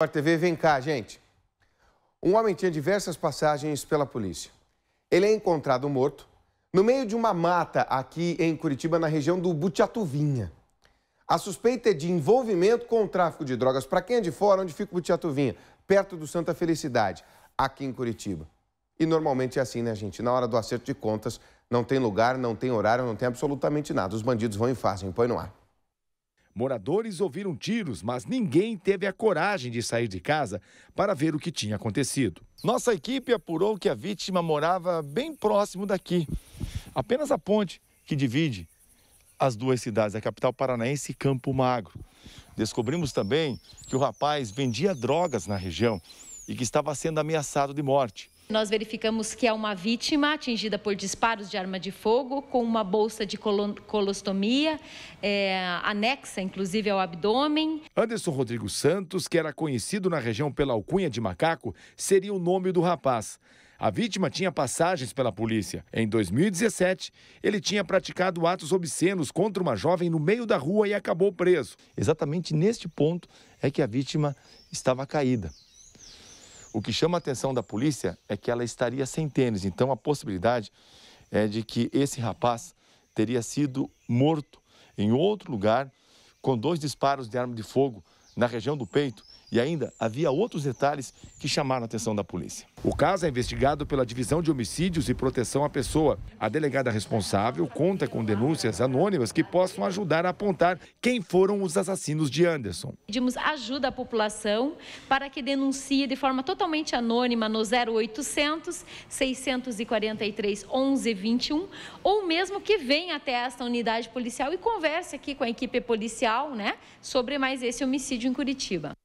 Sport TV, vem cá, gente. Um homem tinha diversas passagens pela polícia. Ele é encontrado morto no meio de uma mata aqui em Curitiba, na região do Butiatuvinha. A suspeita é de envolvimento com o tráfico de drogas. Para quem é de fora, onde fica o Butiatuvinha? Perto do Santa Felicidade, aqui em Curitiba. E normalmente é assim, né, gente? Na hora do acerto de contas, não tem lugar, não tem horário, não tem absolutamente nada. Os bandidos vão e fazem, põe no ar. Moradores ouviram tiros, mas ninguém teve a coragem de sair de casa para ver o que tinha acontecido. Nossa equipe apurou que a vítima morava bem próximo daqui. Apenas a ponte que divide as duas cidades, a capital paranaense e Campo Magro. Descobrimos também que o rapaz vendia drogas na região e que estava sendo ameaçado de morte. Nós verificamos que é uma vítima atingida por disparos de arma de fogo, com uma bolsa de colostomia, é, anexa inclusive ao abdômen. Anderson Rodrigo Santos, que era conhecido na região pela alcunha de macaco, seria o nome do rapaz. A vítima tinha passagens pela polícia. Em 2017, ele tinha praticado atos obscenos contra uma jovem no meio da rua e acabou preso. Exatamente neste ponto é que a vítima estava caída. O que chama a atenção da polícia é que ela estaria sem tênis, então a possibilidade é de que esse rapaz teria sido morto em outro lugar com dois disparos de arma de fogo na região do peito e ainda havia outros detalhes que chamaram a atenção da polícia. O caso é investigado pela Divisão de Homicídios e Proteção à Pessoa. A delegada responsável conta com denúncias anônimas que possam ajudar a apontar quem foram os assassinos de Anderson. Pedimos ajuda à população para que denuncie de forma totalmente anônima no 0800 643 1121 ou mesmo que venha até esta unidade policial e converse aqui com a equipe policial, né, sobre mais esse homicídio em Curitiba.